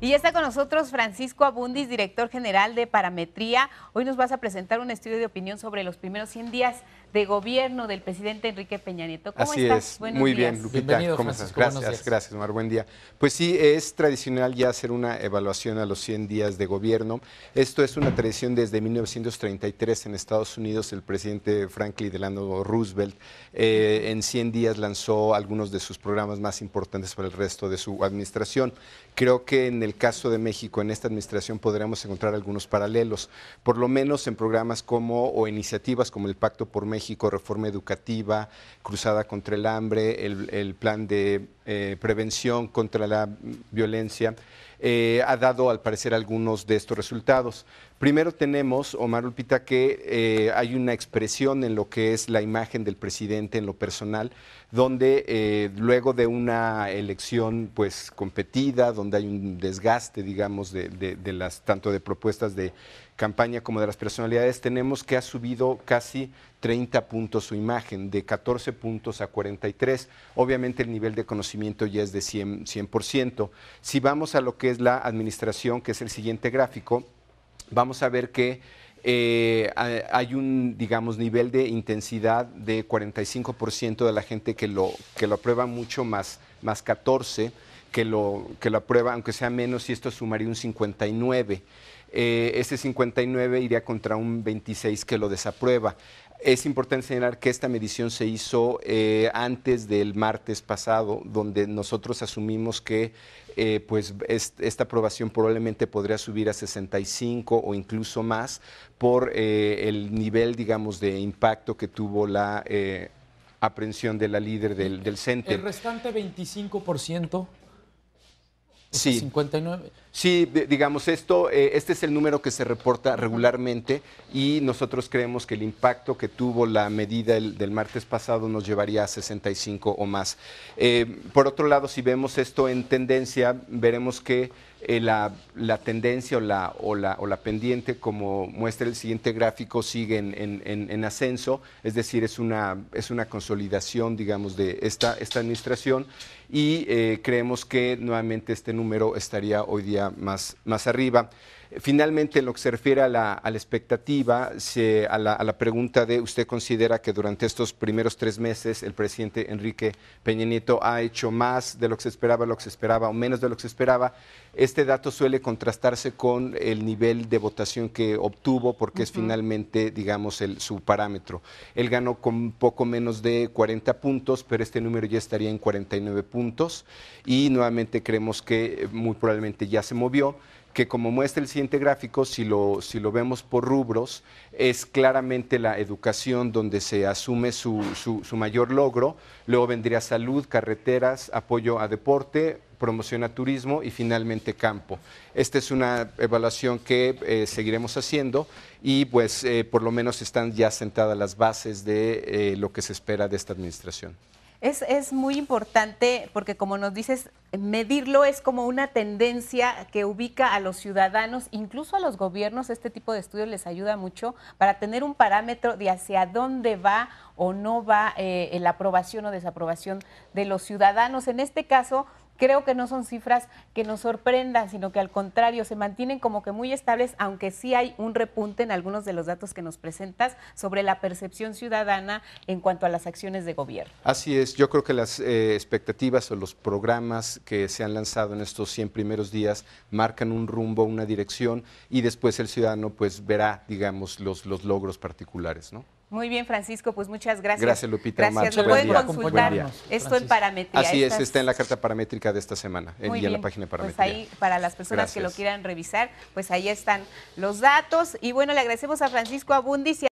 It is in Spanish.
Y ya está con nosotros Francisco Abundis, director general de Parametría. Hoy nos vas a presentar un estudio de opinión sobre los primeros 100 días de gobierno del presidente Enrique Peña Nieto. ¿Cómo estás? es, muy bien, Lupita. ¿Cómo estás? Gracias, gracias, Mar, buen día. Pues sí, es tradicional ya hacer una evaluación a los 100 días de gobierno. Esto es una tradición desde 1933 en Estados Unidos. El presidente Franklin Delano Roosevelt eh, en 100 días lanzó algunos de sus programas más importantes para el resto de su administración. Creo que en el caso de México, en esta administración, podremos encontrar algunos paralelos, por lo menos en programas como o iniciativas como el Pacto por México reforma educativa, cruzada contra el hambre, el, plan de eh, prevención contra la violencia. Eh, ha dado al parecer algunos de estos resultados. Primero tenemos, Omar Ulpita, que eh, hay una expresión en lo que es la imagen del presidente en lo personal, donde eh, luego de una elección pues competida, donde hay un desgaste, digamos, de, las tanto de propuestas de campaña como de las personalidades, tenemos que ha subido casi 30 puntos su imagen, de 14 puntos a 43. Obviamente el nivel de conocimiento ya es de 100%. 100%. Si vamos a lo que que es la administración, que es el siguiente gráfico, vamos a ver que eh, hay un, digamos, nivel de intensidad de 45% de la gente que lo, que lo aprueba mucho, más, más 14 que lo, lo aprueba, aunque sea menos, y esto sumaría un 59. Este eh, ese 59 iría contra un 26 que lo desaprueba. Es importante señalar que esta medición se hizo eh, antes del martes pasado, donde nosotros asumimos que eh, pues esta aprobación probablemente podría subir a 65 o incluso más por eh, el nivel, digamos, de impacto que tuvo la aprehensión de la líder del, centro. ¿El restante 25%? Sí. 59. digamos, esto, eh, este es el número que se reporta regularmente y nosotros creemos que el impacto que tuvo la medida del martes pasado nos llevaría a 65 o más. Eh, por otro lado, si vemos esto en tendencia, veremos que eh, la, tendencia o la, o la, pendiente, como muestra el siguiente gráfico, sigue en, ascenso, es decir, es una, es una consolidación, digamos, de esta, esta administración y eh, creemos que nuevamente este número estaría hoy día más, más arriba. Finalmente, en lo que se refiere a la, expectativa, a, la, pregunta de usted considera que durante estos primeros tres meses el presidente Enrique Peña Nieto ha hecho más de lo que se esperaba, lo que se esperaba o menos de lo que se esperaba, este dato suele contrastarse con el nivel de votación que obtuvo porque es finalmente, digamos, el, su parámetro. Él ganó con poco menos de 40 puntos, pero este número ya estaría en 49 puntos y nuevamente creemos que eh, muy probablemente ya se movió, que como muestra el siguiente gráfico, si lo, vemos por rubros, es claramente la educación donde se asume su, su, mayor logro. Luego vendría salud, carreteras, apoyo a deporte, promoción a turismo y finalmente campo. Esta es una evaluación que eh, seguiremos haciendo y pues eh, por lo menos están ya sentadas las bases de eh, lo que se espera de esta administración. Es, es, muy importante porque, como nos dices, medirlo es como una tendencia que ubica a los ciudadanos, incluso a los gobiernos, este tipo de estudios les ayuda mucho para tener un parámetro de hacia dónde va o no va eh, la aprobación o desaprobación de los ciudadanos. En este caso, creo que no son cifras que nos sorprendan, sino que al contrario, se mantienen como que muy estables, aunque sí hay un repunte en algunos de los datos que nos presentas sobre la percepción ciudadana en cuanto a las acciones de gobierno. Así es, yo creo que las eh, expectativas o los programas que se han lanzado en estos 100 primeros días marcan un rumbo, una dirección y después el ciudadano pues verá, digamos, los, los logros particulares, ¿no? Muy bien, Francisco, pues muchas gracias. Gracias, Lupita. Gracias. Lo pueden consultar. Esto en paramétrica. Así es, está en la carta paramétrica de esta semana en la página pues paramétrica. Pues ahí, para las personas que lo quieran revisar, pues ahí están los datos. Y bueno, le agradecemos a Francisco Abundis.